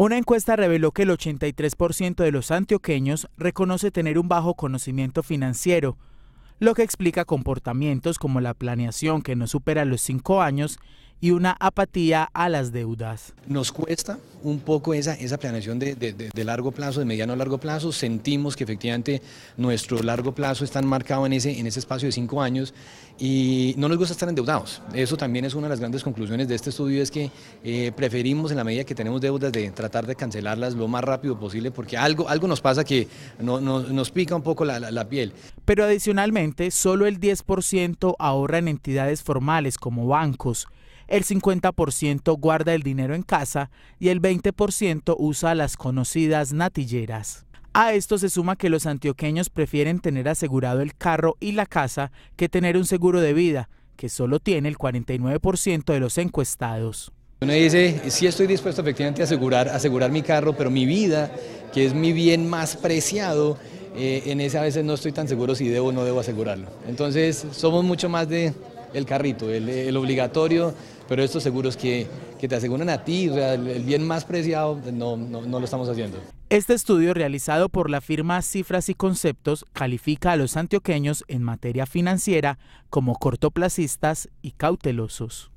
Una encuesta reveló que el 83% de los antioqueños reconoce tener un bajo conocimiento financiero, lo que explica comportamientos como la planeación que no supera los cinco años y una apatía a las deudas. Nos cuesta un poco esa, esa planeación de, largo plazo, de mediano a largo plazo. Sentimos que efectivamente nuestro largo plazo está marcado en ese, en ese espacio de cinco años y no nos gusta estar endeudados. Eso también es una de las grandes conclusiones de este estudio, es que eh, preferimos en la medida que tenemos deudas de tratar de cancelarlas lo más rápido posible porque algo, algo nos pasa que no, nos pica un poco la piel. Pero adicionalmente, solo el 10% ahorra en entidades formales como bancos el 50% guarda el dinero en casa y el 20% usa las conocidas natilleras. A esto se suma que los antioqueños prefieren tener asegurado el carro y la casa que tener un seguro de vida, que solo tiene el 49% de los encuestados. Uno dice, sí estoy dispuesto efectivamente a asegurar, mi carro, pero mi vida, que es mi bien más preciado, eh, en ese a veces no estoy tan seguro si debo o no debo asegurarlo. Entonces somos mucho más de el carrito, el, obligatorio, pero estos seguros que, que, te aseguran a ti el, bien más preciado, no, no lo estamos haciendo. Este estudio realizado por la firma Cifras y Conceptos califica a los antioqueños en materia financiera como cortoplacistas y cautelosos.